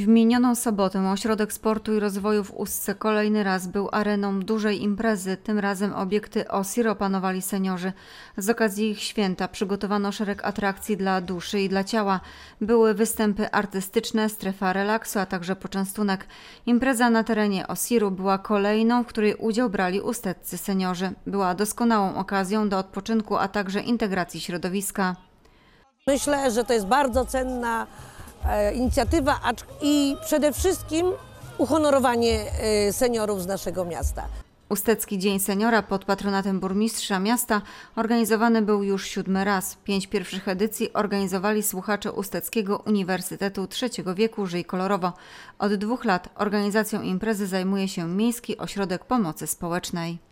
W minioną sobotę Ośrodek Sportu i Rozwoju w Ustce kolejny raz był areną dużej imprezy, tym razem obiekty OSIR opanowali seniorzy. Z okazji ich święta przygotowano szereg atrakcji dla duszy i dla ciała. Były występy artystyczne, strefa relaksu, a także poczęstunek. Impreza na terenie OSIR-u była kolejną, w której udział brali usteccy seniorzy. Była doskonałą okazją do odpoczynku, a także integracji środowiska. Myślę, że to jest bardzo cenna E, inicjatywa i przede wszystkim uhonorowanie e, seniorów z naszego miasta. Ustecki Dzień Seniora pod patronatem burmistrza miasta organizowany był już siódmy raz. Pięć pierwszych edycji organizowali słuchacze Usteckiego Uniwersytetu III wieku Żyj Kolorowo. Od dwóch lat organizacją imprezy zajmuje się Miejski Ośrodek Pomocy Społecznej.